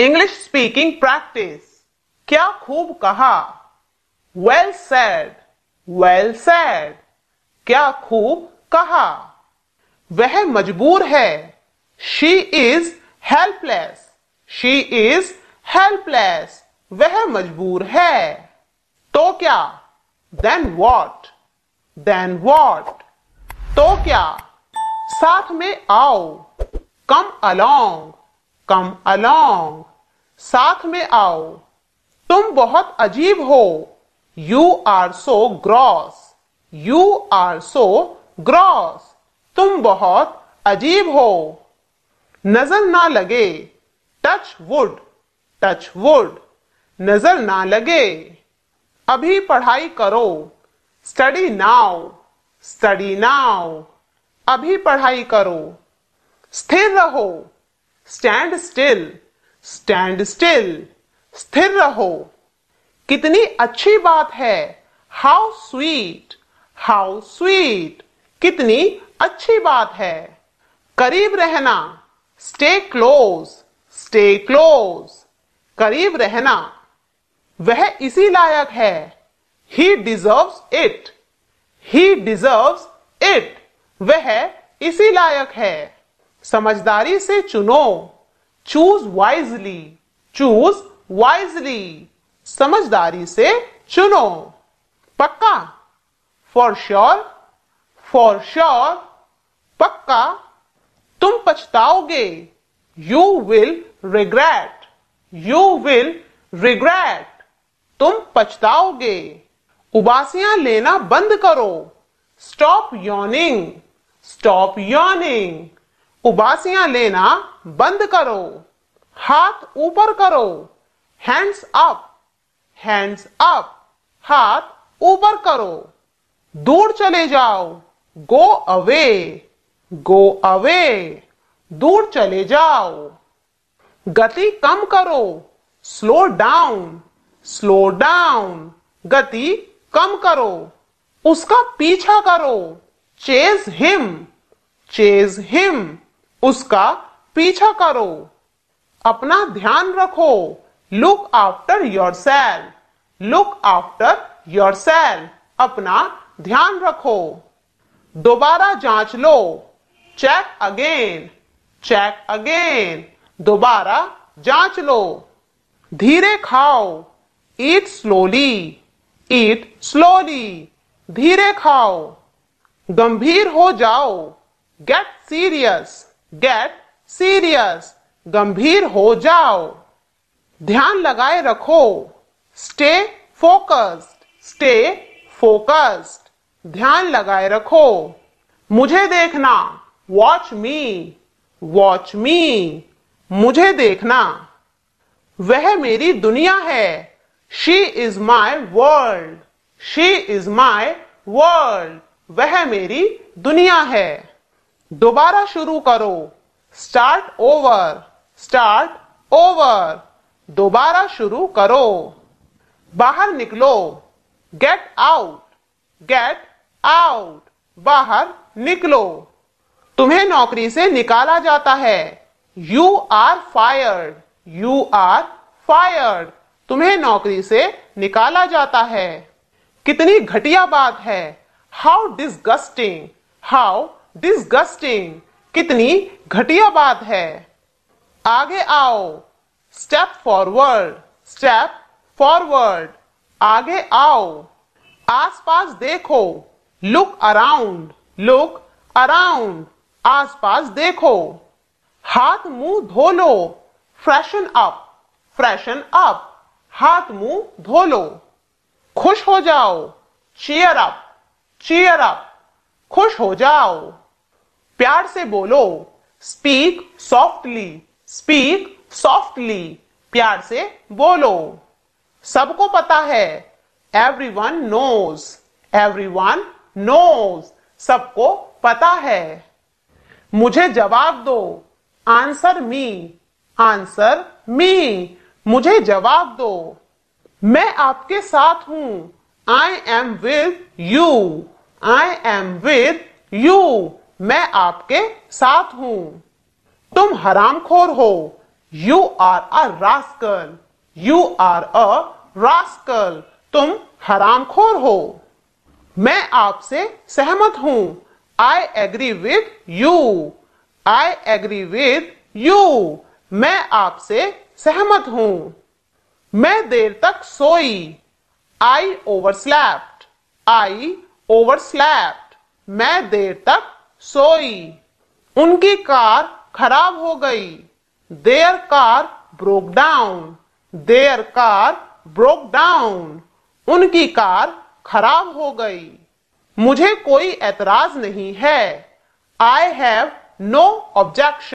English speaking practice क्या खूब कहा वेल सैड वेल सैड क्या खूब कहा वह मजबूर है she is helpless she is helpless वह मजबूर है तो क्या देन वॉट देन वॉट तो क्या साथ में आओ कम अलोंग कम अलोंग साथ में आओ तुम बहुत अजीब हो you are so gross you are so gross तुम बहुत अजीब हो नजर ना लगे टच वुड टच वुड नजर ना लगे अभी पढ़ाई करो स्टडी नाउ स्टडी नाउ अभी पढ़ाई करो स्थिर रहो स्टैंड स्टिल स्टैंड स्टिल स्थिर रहो कितनी अच्छी बात है हाउ स्वीट हाउ स्वीट कितनी अच्छी बात है करीब रहना स्टे क्लोज स्टे क्लोज करीब रहना वह इसी लायक है he deserve it he deserve it वह इसी लायक है समझदारी से चुनो चूज वाइजली चूज वाइजली समझदारी से चुनो पक्का फॉर श्योर फॉर श्योर पक्का तुम पछताओगे you will regret you will regret तुम पछताओगे उबासियां लेना बंद करो स्टॉप योनिंग स्टॉप योनिंग उबासियां लेना बंद करो हाथ ऊपर करो हैंड्स अप हैंड्स अप हाथ ऊपर करो दूर चले जाओ गो अवे गो अवे दूर चले जाओ गति कम करो स्लो डाउन स्लो डाउन गति कम करो उसका पीछा करो चेज हिम चेज हिम उसका पीछा करो अपना ध्यान रखो look after your self look after your self अपना ध्यान रखो दोबारा जांच लो चेक अगेन चेक अगेन दोबारा जांच लो धीरे खाओ ईट स्लोली ईट स्लोली धीरे खाओ गंभीर हो जाओ गेट सीरियस गेट सीरियस गंभीर हो जाओ ध्यान लगाए रखो स्टे फोकस्ड स्टे फोकस्ड ध्यान लगाए रखो मुझे देखना वॉच मी वॉच मी मुझे देखना वह मेरी दुनिया है she is my world she is my world वह मेरी दुनिया है दोबारा शुरू करो स्टार्ट ओवर स्टार्ट ओवर दोबारा शुरू करो बाहर निकलो गेट आउट गेट आउट बाहर निकलो तुम्हें नौकरी से निकाला जाता है you are fired you are fired तुम्हें नौकरी से निकाला जाता है कितनी घटिया बात है हाउ डिस्गस्टिंग हाउ डिस्गस्टिंग कितनी घटिया बात है आगे आओ स्टेप फॉरवर्ड स्टेप फॉरवर्ड आगे आओ आसपास देखो लुक अराउंड लुक अराउंड आसपास देखो हाथ मुंह धो लो फ्रेशन अप फ्रेशन अप हाथ मुंह धो लो खुश हो जाओ चेयर अप चीयर अप खुश हो जाओ प्यार से बोलो स्पीक सॉफ्टली स्पीक सॉफ्टली प्यार से बोलो सबको पता है everyone knows everyone knows सबको पता है मुझे जवाब दो आंसर मी आंसर मी मुझे जवाब दो मैं आपके साथ हूं I am with you I am with you मैं आपके साथ हूं तुम हरामखोर हो you are a rascal you are a rascal तुम हरामखोर हो मैं आपसे सहमत हूं I agree with you I agree with you मैं आपसे सहमत हूं मैं देर तक सोई I overslept I overslept मैं देर तक सोई उनकी कार खराब हो गई their car broke down there car broke down उनकी कार खराब हो गई मुझे कोई एतराज नहीं है आई हैव नो ऑब्जेक्शन